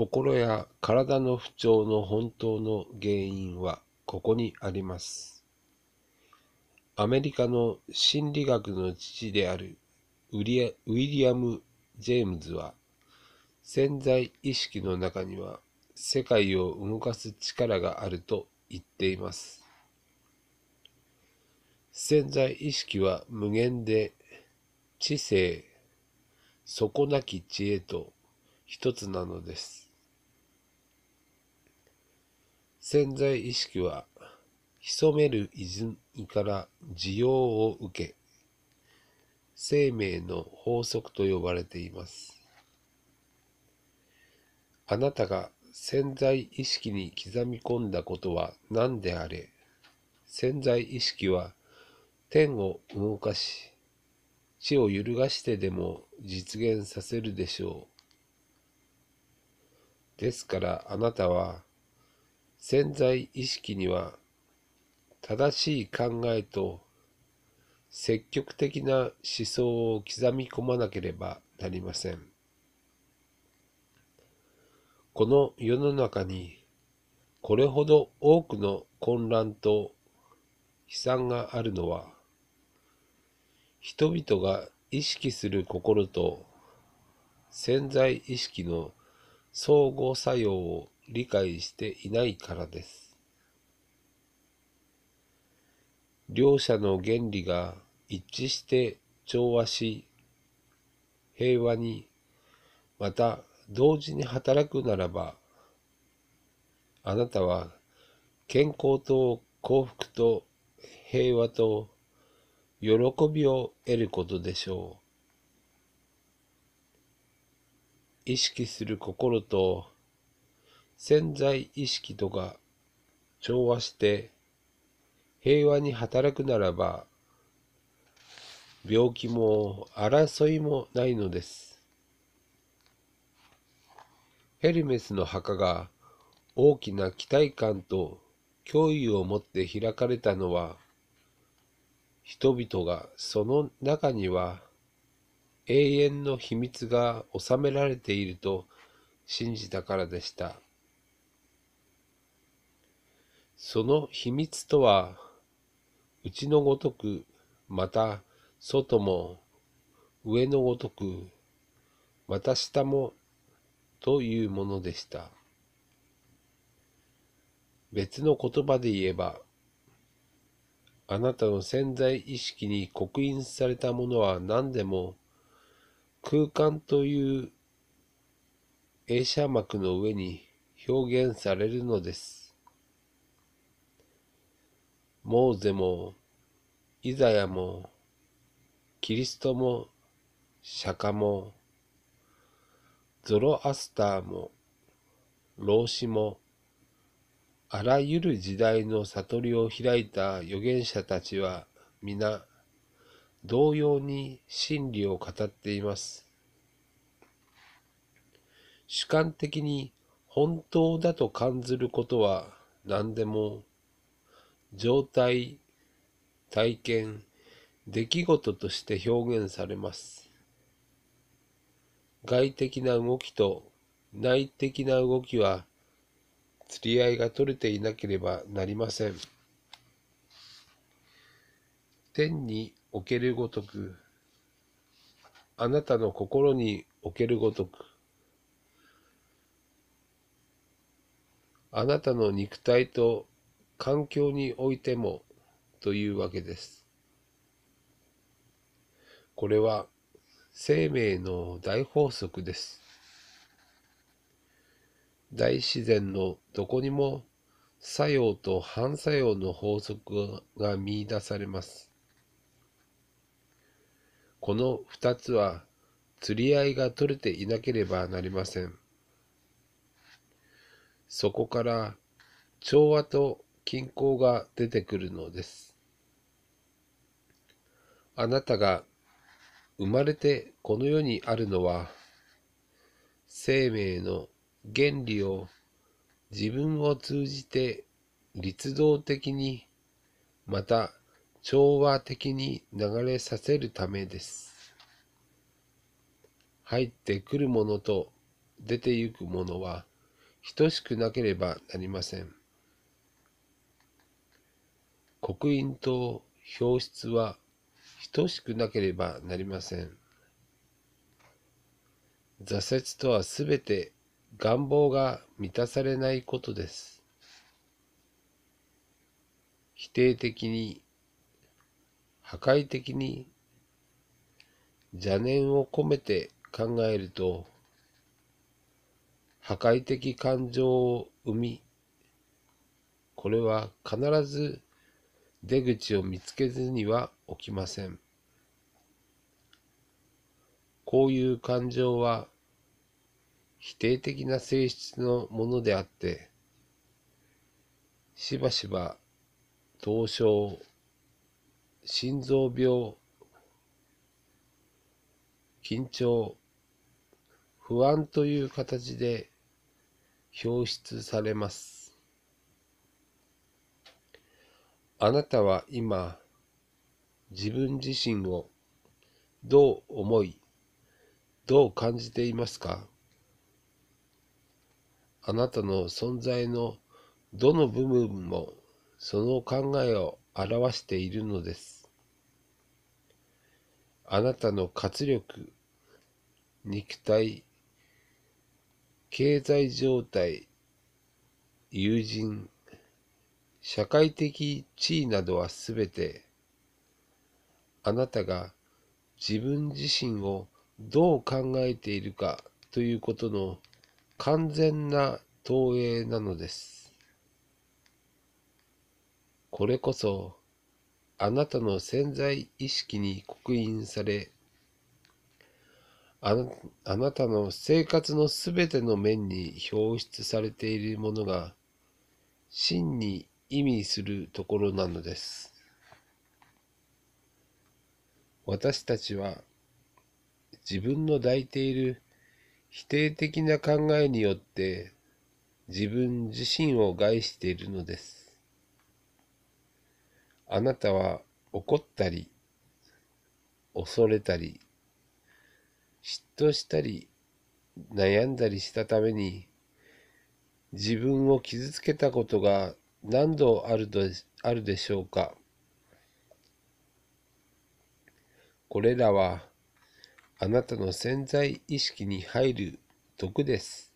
心や体の不調の本当の原因はここにあります。アメリカの心理学の父であるウィリアム・ジェームズは潜在意識の中には世界を動かす力があると言っています。潜在意識は無限で知性、底なき知恵と一つなのです。潜在意識は潜める泉から需要を受け、生命の法則と呼ばれています。あなたが潜在意識に刻み込んだことは何であれ、潜在意識は天を動かし、地を揺るがしてでも実現させるでしょう。ですからあなたは潜在意識には正しい考えと積極的な思想を刻み込まなければなりません。この世の中にこれほど多くの混乱と悲惨があるのは人々が意識する心と潜在意識の相互作用を理解していないからです。両者の原理が一致して調和し、平和に、また同時に働くならば、あなたは健康と幸福と平和と喜びを得ることでしょう。意識する心と潜在意識とが調和して平和に働くならば病気も争いもないのです。ヘルメスの墓が大きな期待感と脅威を持って開かれたのは人々がその中には永遠の秘密が収められていると信じたからでした。その秘密とは、うちのごとく、また外も、上のごとく、また下も、というものでした。別の言葉で言えば、あなたの潜在意識に刻印されたものは何でも空間という映写幕の上に表現されるのです。モーゼも、イザヤも、キリストも、釈迦も、ゾロアスターも、老子も、あらゆる時代の悟りを開いた預言者たちは皆、同様に真理を語っています。主観的に本当だと感ずることは何でも状態、体験、出来事として表現されます。外的な動きと内的な動きは釣り合いが取れていなければなりません。天におけるごとく、あなたの心におけるごとく、あなたの肉体と環境においてもというわけです。これは生命の大法則です。大自然のどこにも作用と反作用の法則が見出されます。この2つは釣り合いが取れていなければなりません。そこから調和と均衡が出てくるのです。あなたが生まれてこの世にあるのは、生命の原理を自分を通じて律動的に、また調和的に流れさせるためです。入ってくるものと出てゆくものは等しくなければなりません。刻印と表出は等しくなければなりません。挫折とはすべて願望が満たされないことです。否定的に、破壊的に、邪念を込めて考えると、破壊的感情を生み、これは必ず出口を見つけずには起きません。こういう感情は否定的な性質のものであって、しばしば凍傷、心臓病、緊張、不安という形で表出されます。あなたは今、自分自身をどう思い、どう感じていますかあなたの存在のどの部分もその考えを表しているのです。あなたの活力、肉体、経済状態、友人、社会的地位などはすべて、あなたが自分自身をどう考えているかということの完全な投影なのです。これこそ、あなたの潜在意識に刻印され、ああなたの生活のすべての面に表出されているものが、真に意味するところなのです。私たちは自分の抱いている否定的な考えによって自分自身を害しているのです。あなたは怒ったり、恐れたり、嫉妬したり、悩んだりしたために自分を傷つけたことが何度あるあるでしょうかこれらはあなたの潜在意識に入る毒です。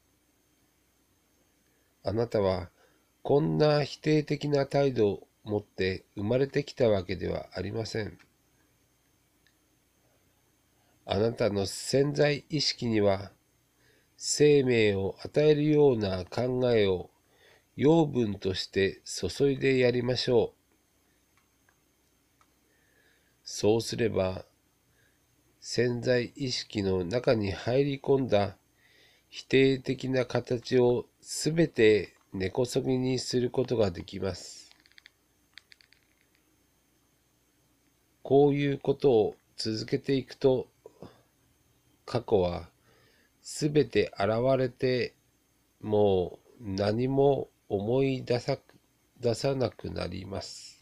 あなたはこんな否定的な態度を持って生まれてきたわけではありません。あなたの潜在意識には生命を与えるような考えを養分として注いでやりましょう。そうすれば、潜在意識の中に入り込んだ否定的な形をすべて根こそぎにすることができます。こういうことを続けていくと、過去はすべて現れて、もう何も思い出さ出さなくなります。